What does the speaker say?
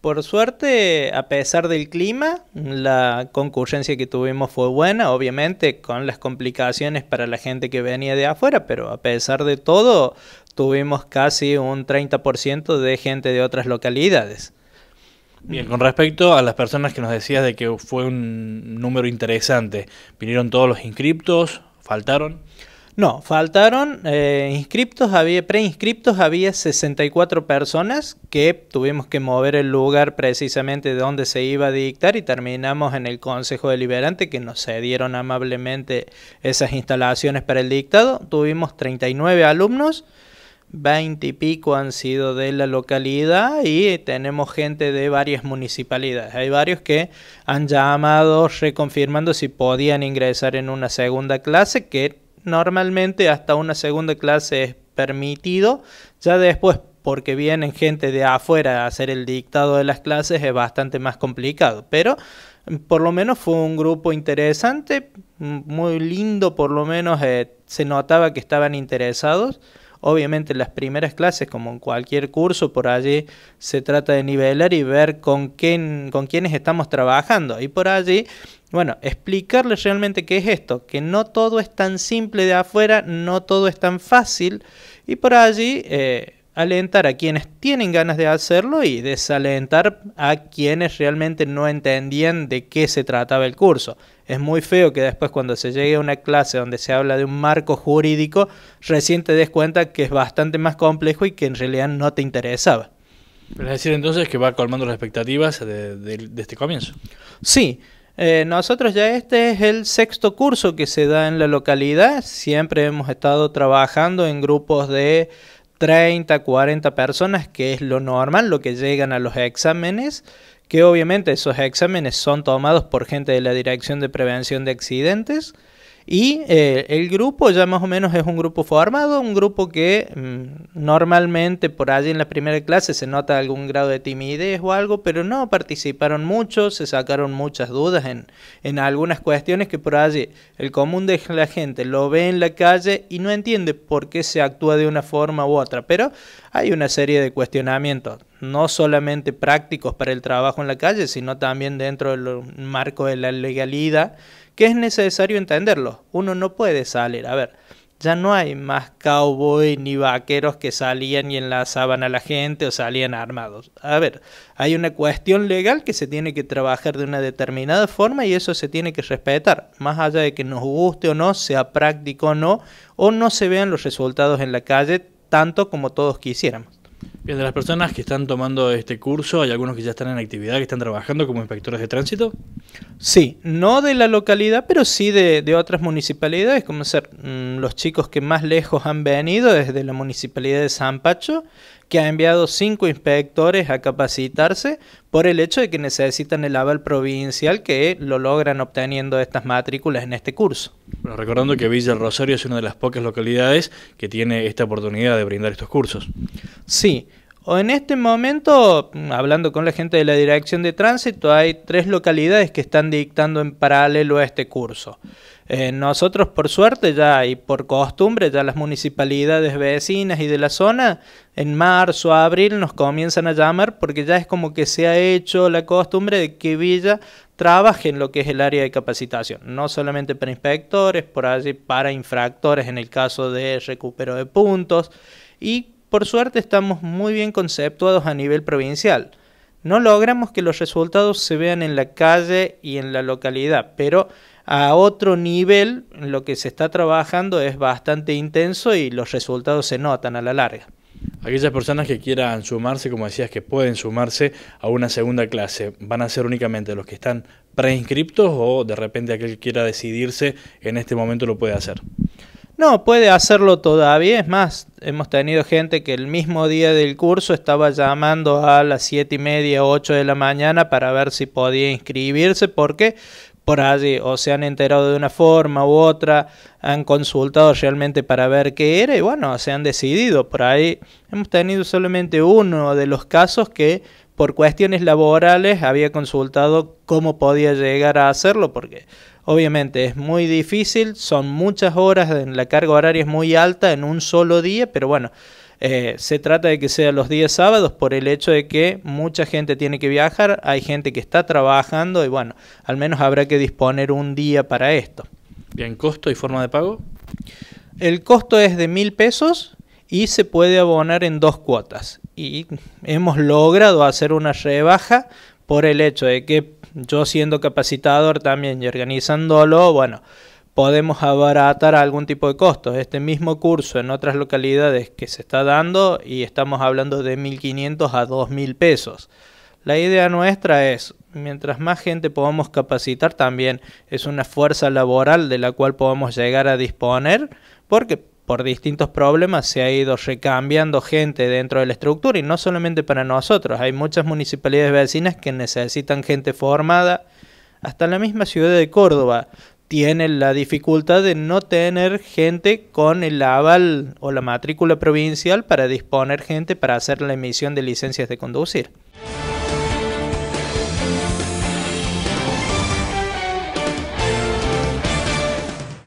Por suerte, a pesar del clima, la concurrencia que tuvimos fue buena, obviamente con las complicaciones para la gente que venía de afuera, pero a pesar de todo, tuvimos casi un 30% de gente de otras localidades. Bien, con respecto a las personas que nos decías de que fue un número interesante, ¿vinieron todos los inscriptos? ¿Faltaron? No, faltaron eh, inscriptos, había preinscriptos, había 64 personas que tuvimos que mover el lugar precisamente donde se iba a dictar y terminamos en el Consejo Deliberante que nos cedieron amablemente esas instalaciones para el dictado. Tuvimos 39 alumnos, 20 y pico han sido de la localidad y tenemos gente de varias municipalidades. Hay varios que han llamado reconfirmando si podían ingresar en una segunda clase que normalmente hasta una segunda clase es permitido, ya después porque vienen gente de afuera a hacer el dictado de las clases es bastante más complicado, pero por lo menos fue un grupo interesante, muy lindo, por lo menos eh, se notaba que estaban interesados. Obviamente las primeras clases, como en cualquier curso, por allí se trata de nivelar y ver con, quién, con quiénes estamos trabajando. Y por allí, bueno, explicarles realmente qué es esto, que no todo es tan simple de afuera, no todo es tan fácil. Y por allí... Eh, alentar a quienes tienen ganas de hacerlo y desalentar a quienes realmente no entendían de qué se trataba el curso. Es muy feo que después cuando se llegue a una clase donde se habla de un marco jurídico, recién te des cuenta que es bastante más complejo y que en realidad no te interesaba. es decir entonces que va colmando las expectativas de, este comienzo. Sí, eh, nosotros ya este es el sexto curso que se da en la localidad. Siempre hemos estado trabajando en grupos de 30, 40 personas, que es lo normal, lo que llegan a los exámenes, que obviamente esos exámenes son tomados por gente de la Dirección de Prevención de Accidentes y eh, el grupo ya más o menos es un grupo formado, un grupo que mm, normalmente por allí en la primera clase se nota algún grado de timidez o algo, pero no, participaron mucho, se sacaron muchas dudas en, en algunas cuestiones que por allí el común de la gente lo ve en la calle y no entiende por qué se actúa de una forma u otra, pero hay una serie de cuestionamientos no solamente prácticos para el trabajo en la calle, sino también dentro del marco de la legalidad, que es necesario entenderlo. Uno no puede salir, a ver, ya no hay más cowboy ni vaqueros que salían y enlazaban a la gente o salían armados. A ver, hay una cuestión legal que se tiene que trabajar de una determinada forma y eso se tiene que respetar, más allá de que nos guste o no, sea práctico o no, o no se vean los resultados en la calle tanto como todos quisiéramos. Bien, de las personas que están tomando este curso, ¿hay algunos que ya están en actividad, que están trabajando como inspectores de tránsito? Sí, no de la localidad, pero sí de, otras municipalidades, como ser mm, los chicos que más lejos han venido desde la municipalidad de San Pacho, que ha enviado cinco inspectores a capacitarse por el hecho de que necesitan el aval provincial que lo logran obteniendo estas matrículas en este curso. Bueno, recordando que Villa Rosario es una de las pocas localidades que tiene esta oportunidad de brindar estos cursos. Sí, en este momento, mm, hablando con la gente de la Dirección de Tránsito, hay tres localidades que están dictando en paralelo a este curso. Eh, nosotros, por suerte, ya y por costumbre, ya las municipalidades vecinas y de la zona, en marzo, abril, nos comienzan a llamar porque ya es como que se ha hecho la costumbre de que Villa trabaje en lo que es el área de capacitación, no solamente para inspectores, por allí para infractores en el caso de recupero de puntos y por suerte estamos muy bien conceptuados a nivel provincial. No logramos que los resultados se vean en la calle y en la localidad, pero a otro nivel lo que se está trabajando es bastante intenso y los resultados se notan a la larga. Aquellas personas que quieran sumarse, como decías, que pueden sumarse a una segunda clase, ¿van a ser únicamente los que están preinscriptos o de repente aquel que quiera decidirse en este momento lo puede hacer? No, puede hacerlo todavía. Es más, hemos tenido gente que el mismo día del curso estaba llamando a las 7 y media, 8 de la mañana para ver si podía inscribirse porque por allí o se han enterado de una forma u otra, han consultado realmente para ver qué era y bueno, se han decidido. Por ahí hemos tenido solamente uno de los casos que por cuestiones laborales había consultado cómo podía llegar a hacerlo porque Obviamente es muy difícil, son muchas horas, la carga horaria es muy alta en un solo día, pero bueno, eh, se trata de que sea los días sábados por el hecho de que mucha gente tiene que viajar, hay gente que está trabajando y bueno, al menos habrá que disponer un día para esto. Bien, costo y forma de pago. El costo es de mil pesos y se puede abonar en dos cuotas. Y hemos logrado hacer una rebaja por el hecho de que yo siendo capacitador también y organizándolo, bueno, podemos abaratar algún tipo de costo. Este mismo curso en otras localidades que se está dando y estamos hablando de 1.500 a 2.000 pesos. La idea nuestra es, mientras más gente podamos capacitar también, es una fuerza laboral de la cual podamos llegar a disponer, porque por distintos problemas se ha ido recambiando gente dentro de la estructura y no solamente para nosotros, hay muchas municipalidades vecinas que necesitan gente formada, hasta la misma ciudad de Córdoba tiene la dificultad de no tener gente con el aval o la matrícula provincial para disponer gente para hacer la emisión de licencias de conducir.